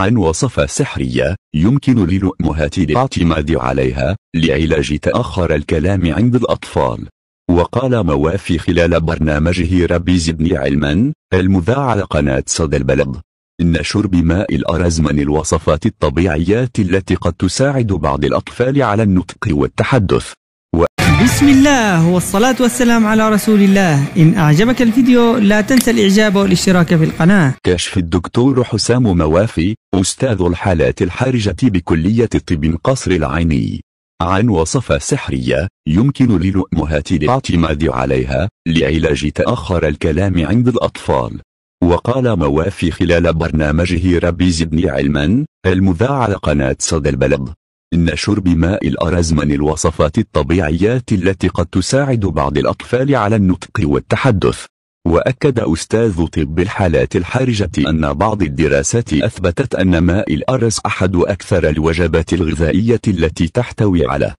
عن وصفة سحرية يمكن للأمهات الاعتماد عليها لعلاج تأخر الكلام عند الأطفال وقال موافي خلال برنامجه ربي زدني علما المذاع على قناة صدى البلد إن شرب ماء الأرز من الوصفات الطبيعيات التي قد تساعد بعض الأطفال على النطق والتحدث و بسم الله والصلاة والسلام على رسول الله إن أعجبك الفيديو لا تنسى الإعجاب والاشتراك في القناة كشف الدكتور حسام موافي أستاذ الحالات الحرجة بكلية الطب قصر العيني عن وصفة سحرية يمكن للأمهات الاعتماد عليها لعلاج تأخر الكلام عند الأطفال وقال موافي خلال برنامجه ربي زدني علما المذاع على قناة صدى البلد إن شرب ماء الأرز من الوصفات الطبيعيات التي قد تساعد بعض الأطفال على النطق والتحدث وأكد أستاذ طب الحالات الحرجة أن بعض الدراسات أثبتت أن ماء الأرز أحد أكثر الوجبات الغذائية التي تحتوي على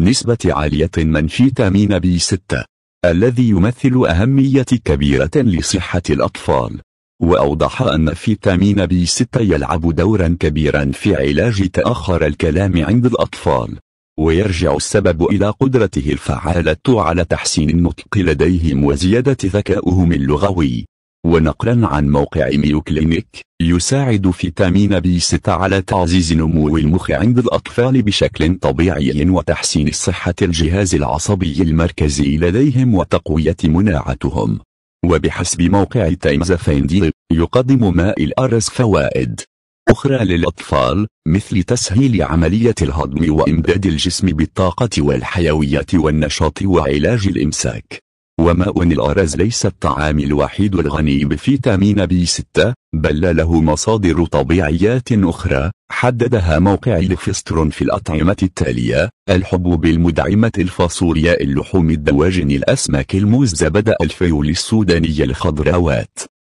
نسبة عالية من فيتامين بي 6 الذي يمثل أهمية كبيرة لصحة الأطفال وأوضح أن فيتامين بي 6 يلعب دورا كبيرا في علاج تأخر الكلام عند الأطفال ويرجع السبب إلى قدرته الفعالة على تحسين النطق لديهم وزيادة ذكائهم اللغوي ونقلا عن موقع ميو كلينيك يساعد فيتامين بي 6 على تعزيز نمو المخ عند الأطفال بشكل طبيعي وتحسين صحة الجهاز العصبي المركزي لديهم وتقوية مناعتهم وبحسب موقع تايمز فايند يقدم ماء الأرز فوائد أخرى للأطفال مثل تسهيل عملية الهضم وإمداد الجسم بالطاقة والحيوية والنشاط وعلاج الإمساك وماء الأرز ليس الطعام الوحيد الغني بفيتامين بي 6 بل له مصادر طبيعيات أخرى حددها موقع الفسترون في الأطعمة التالية الحبوب المدعمة الفاصوليا اللحوم الدواجن الأسماك الموز زبدة الفيول السوداني الخضروات